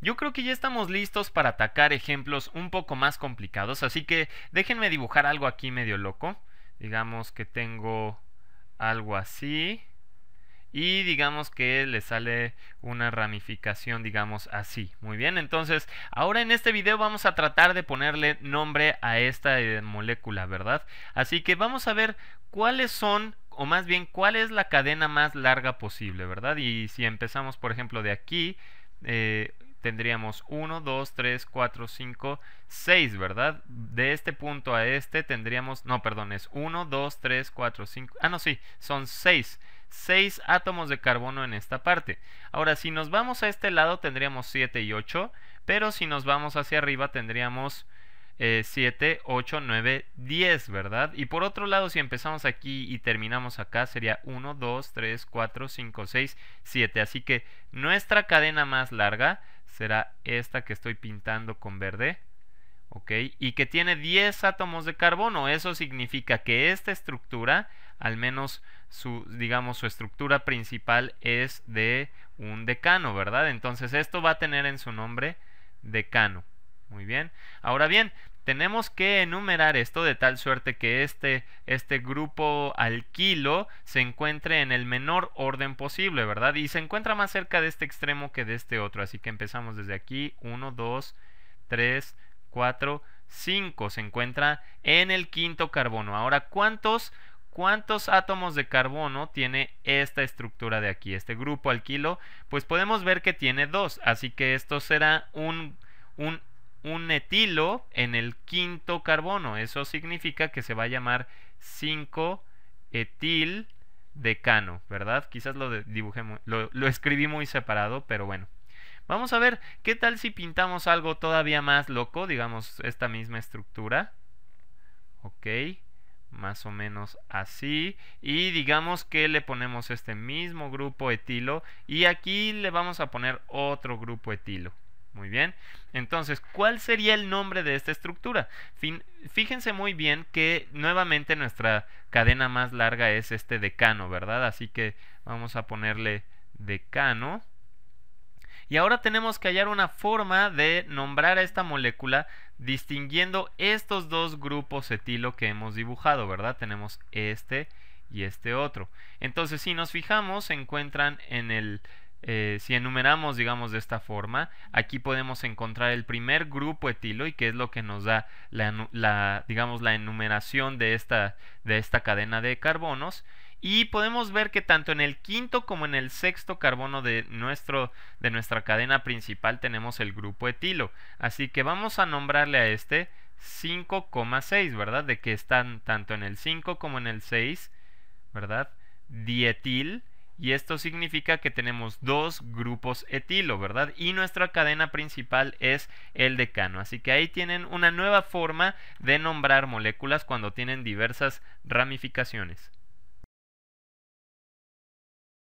Yo creo que ya estamos listos para atacar ejemplos un poco más complicados, así que déjenme dibujar algo aquí medio loco. Digamos que tengo algo así y digamos que le sale una ramificación digamos así muy bien entonces ahora en este video vamos a tratar de ponerle nombre a esta eh, molécula verdad así que vamos a ver cuáles son o más bien cuál es la cadena más larga posible verdad y si empezamos por ejemplo de aquí eh, tendríamos 1, 2, 3, 4, 5, 6, ¿verdad? De este punto a este tendríamos, no, perdón, es 1, 2, 3, 4, 5, ah, no, sí, son 6. 6 átomos de carbono en esta parte. Ahora, si nos vamos a este lado tendríamos 7 y 8, pero si nos vamos hacia arriba tendríamos 7, 8, 9, 10, ¿verdad? Y por otro lado, si empezamos aquí y terminamos acá, sería 1, 2, 3, 4, 5, 6, 7. Así que nuestra cadena más larga será esta que estoy pintando con verde. ¿Ok? Y que tiene 10 átomos de carbono. Eso significa que esta estructura, al menos su, digamos, su estructura principal es de un decano, ¿verdad? Entonces esto va a tener en su nombre decano. Muy bien. Ahora bien, tenemos que enumerar esto de tal suerte que este, este grupo alquilo se encuentre en el menor orden posible, ¿verdad? Y se encuentra más cerca de este extremo que de este otro. Así que empezamos desde aquí. 1, 2, 3, 4, 5. Se encuentra en el quinto carbono. Ahora, ¿cuántos, ¿Cuántos átomos de carbono tiene esta estructura de aquí, este grupo alquilo? Pues podemos ver que tiene dos, así que esto será un, un un etilo en el quinto carbono. Eso significa que se va a llamar 5-etil decano, ¿verdad? Quizás lo, dibujé lo, lo escribí muy separado, pero bueno. Vamos a ver, ¿qué tal si pintamos algo todavía más loco? Digamos, esta misma estructura. Ok, más o menos así. Y digamos que le ponemos este mismo grupo etilo y aquí le vamos a poner otro grupo etilo. Muy bien. Entonces, ¿cuál sería el nombre de esta estructura? fíjense muy bien que nuevamente nuestra cadena más larga es este decano, ¿verdad? Así que vamos a ponerle decano. Y ahora tenemos que hallar una forma de nombrar a esta molécula distinguiendo estos dos grupos etilo que hemos dibujado, ¿verdad? Tenemos este y este otro. Entonces, si nos fijamos, se encuentran en el eh, si enumeramos, digamos, de esta forma, aquí podemos encontrar el primer grupo etilo y que es lo que nos da la, digamos, la enumeración de esta, de esta cadena de carbonos. Y podemos ver que tanto en el quinto como en el sexto carbono de, nuestro, de nuestra cadena principal tenemos el grupo etilo. Así que vamos a nombrarle a este 5,6, ¿verdad? De que están tanto en el 5 como en el 6, ¿verdad? Dietil y esto significa que tenemos dos grupos etilo, ¿verdad? Y nuestra cadena principal es el decano. Así que ahí tienen una nueva forma de nombrar moléculas cuando tienen diversas ramificaciones.